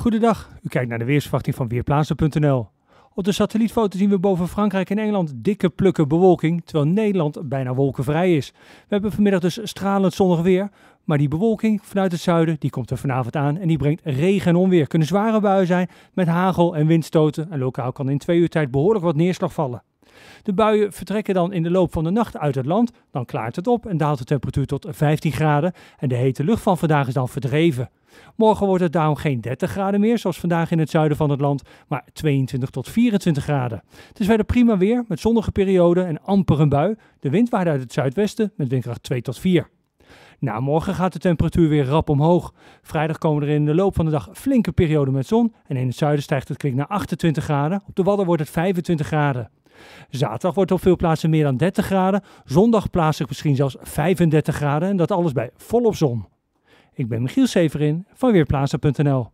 Goedendag, u kijkt naar de weersverwachting van Weerplaatsen.nl. Op de satellietfoto zien we boven Frankrijk en Engeland dikke plukken bewolking, terwijl Nederland bijna wolkenvrij is. We hebben vanmiddag dus stralend zonnig weer, maar die bewolking vanuit het zuiden die komt er vanavond aan en die brengt regen en onweer. Kunnen zware buien zijn met hagel en windstoten en lokaal kan in twee uur tijd behoorlijk wat neerslag vallen. De buien vertrekken dan in de loop van de nacht uit het land, dan klaart het op en daalt de temperatuur tot 15 graden en de hete lucht van vandaag is dan verdreven. Morgen wordt het daarom geen 30 graden meer, zoals vandaag in het zuiden van het land, maar 22 tot 24 graden. Het is verder prima weer met zonnige perioden en amper een bui. De wind waait uit het zuidwesten met windkracht 2 tot 4. Na morgen gaat de temperatuur weer rap omhoog. Vrijdag komen er in de loop van de dag flinke perioden met zon en in het zuiden stijgt het kwik naar 28 graden. Op de Wadden wordt het 25 graden. Zaterdag wordt op veel plaatsen meer dan 30 graden. Zondag plaatselijk misschien zelfs 35 graden. En dat alles bij volop zon. Ik ben Michiel Severin van Weerplaatsen.nl.